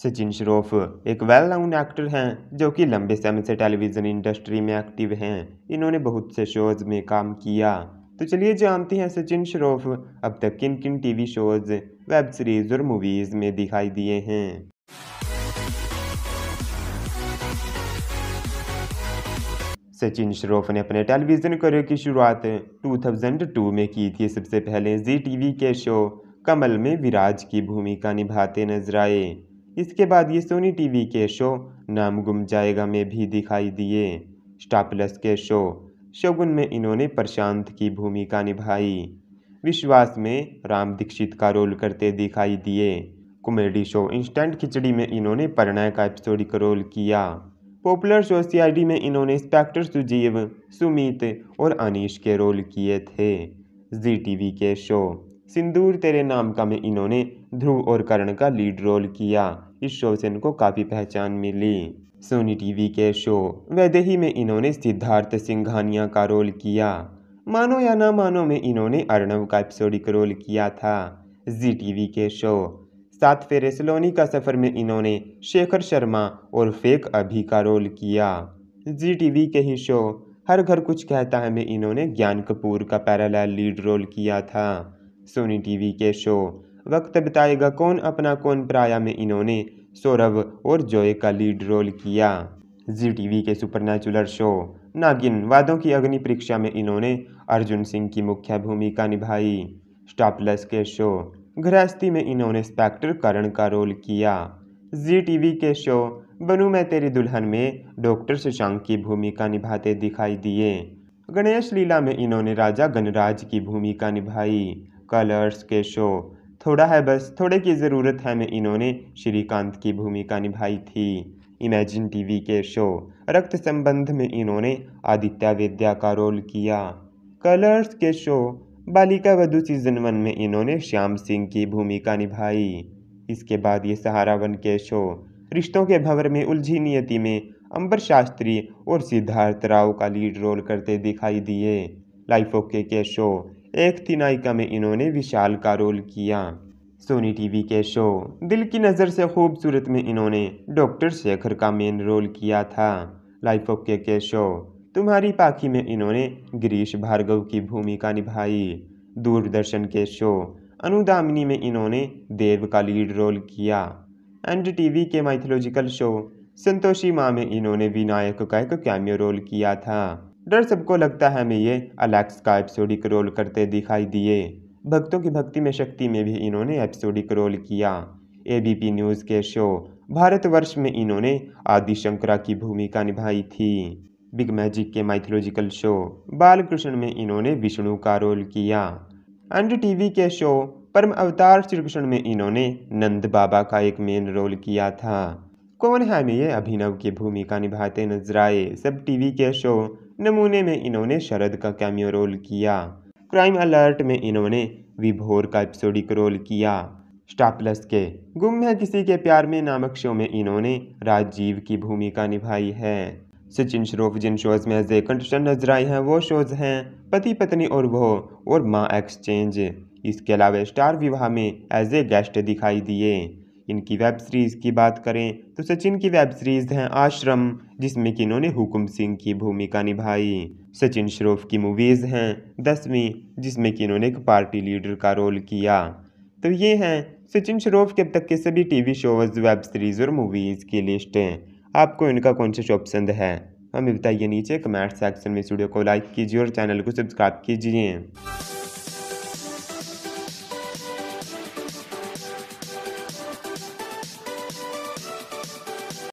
सचिन श्रॉफ एक well known actor हैं जो कि लंबे समय से टेलीविज़न इंडस्ट्री में एक्टिव हैं इन्होंने बहुत से शोज़ में काम किया तो चलिए जानते हैं सचिन श्रॉफ अब तक किन किन टीवी शोज़ वेब सीरीज़ और मूवीज़ में दिखाई दिए हैं सचिन श्रॉफ ने अपने टेलीविज़न करियर की शुरुआत 2002 में की थी सबसे पहले जी टीवी के शो कमल में विराज की भूमिका निभाते नजर आए इसके बाद ये सोनी टीवी के शो नाम गुम जाएगा में भी दिखाई दिए प्लस के शो शगुन में इन्होंने प्रशांत की भूमिका निभाई विश्वास में राम दीक्षित का रोल करते दिखाई दिए कॉमेडी शो इंस्टेंट खिचड़ी में इन्होंने प्रणय का एपिसोडिक रोल किया पॉपुलर शो सीआईडी में इन्होंने इंस्पेक्टर सुजीव सुमित और अनीश के रोल किए थे जी टीवी के शो सिंदूर तेरे नाम का में इन्होंने ध्रुव और करण का लीड रोल किया इस शो से इनको काफ़ी पहचान मिली सोनी टीवी के शो वैदेही में इन्होंने सिद्धार्थ सिंघानिया का रोल किया मानो या ना मानो में इन्होंने अर्णव का एपिसोडिक रोल किया था जी टीवी के शो सात फेरे सलोनी का सफ़र में इन्होंने शेखर शर्मा और फेक अभी का रोल किया जी टीवी के ही शो हर घर कुछ कहता है में इन्होंने ज्ञान कपूर का पैरालल लीड रोल किया था सोनी टीवी के शो वक्त बिताएगा कौन अपना कौन पराया में इन्होंने सौरभ और जोए का लीड रोल किया जी टीवी के सुपरनेचुलर शो नागिन वादों की अग्नि परीक्षा में इन्होंने अर्जुन सिंह की मुख्य भूमिका निभाई स्टॉपलेस के शो गृहस्थी में इन्होंने स्पेक्टर करण का रोल किया जी टीवी के शो बनू मैं तेरी दुल्हन में डॉक्टर शशांक की भूमिका निभाते दिखाई दिए गणेश लीला में इन्होंने राजा गणराज की भूमिका निभाई कलर्स के शो थोड़ा है बस थोड़े की ज़रूरत है में इन्होंने श्रीकांत की भूमिका निभाई थी इमेजिन टीवी के शो रक्त संबंध में इन्होंने आदित्य विद्या का रोल किया कलर्स के शो बालिका वधु सीजन वन में इन्होंने श्याम सिंह की भूमिका निभाई इसके बाद ये सहारा वन के शो रिश्तों के भंवर में उलझी नियति में अंबर शास्त्री और सिद्धार्थ राव का लीड रोल करते दिखाई दिए लाइफ ओके के शो एक तिनाइका में इन्होंने विशाल का रोल किया सोनी टीवी के शो दिल की नज़र से खूबसूरत में इन्होंने डॉक्टर शेखर का मेन रोल किया था लाइफ ओके के शो तुम्हारी पाखी में इन्होंने गिरीश भार्गव की भूमिका निभाई दूरदर्शन के शो अनुदामिनी में इन्होंने देव का लीड रोल किया एंड टीवी के माइथोलॉजिकल शो संतोषी माँ में इन्होंने विनायक का एक कैमियो रोल किया था डर सबको लगता है हमें ये अलैक्स का एपिसोडिक रोल करते दिखाई दिए भक्तों की भक्ति में शक्ति में भी इन्होंने एपिसोडिक रोल किया एबीपी न्यूज़ के शो भारतवर्ष में इन्होंने आदिशंकरा की भूमिका निभाई थी बिग मैजिक के माइथोलॉजिकल शो बालकृष्ण में इन्होंने विष्णु का रोल किया एंड टीवी के शो परम अवतार श्री कृष्ण में इन्होंने नंद बाबा का एक मेन रोल किया था कौन है में ये अभिनव की भूमिका निभाते नजर आए सब टीवी के शो नमूने में इन्होंने शरद का कैमियो रोल किया क्राइम अलर्ट में इन्होंने विभोर का एपिसोडिक रोल किया स्टार प्लस के गुम है किसी के प्यार में नामक शो में इन्होंने राजीव की भूमिका निभाई है सचिन श्रोफ जिन शोज़ में एज कंटेस्टेंट नजर आए हैं वो शोज़ हैं पति पत्नी और वो और माँ एक्सचेंज इसके अलावा स्टार विवाह में एज ए गेस्ट दिखाई दिए इनकी वेब सीरीज़ की बात करें तो सचिन की वेब सीरीज़ हैं आश्रम जिसमें कि इन्होंने हुकुम सिंह की भूमिका निभाई सचिन श्रोफ की मूवीज़ हैं दसवीं जिसमें कि इन्होंने एक पार्टी लीडर का रोल किया तो ये हैं सचिन श्रोफ के अब तक के सभी टीवी शोज़ वेब सीरीज़ और मूवीज़ की लिस्ट आपको इनका कौन सा शो पसंद है हमें बताइए नीचे कमेंट सेक्शन में स्टूडियो को लाइक कीजिए और चैनल को सब्सक्राइब कीजिए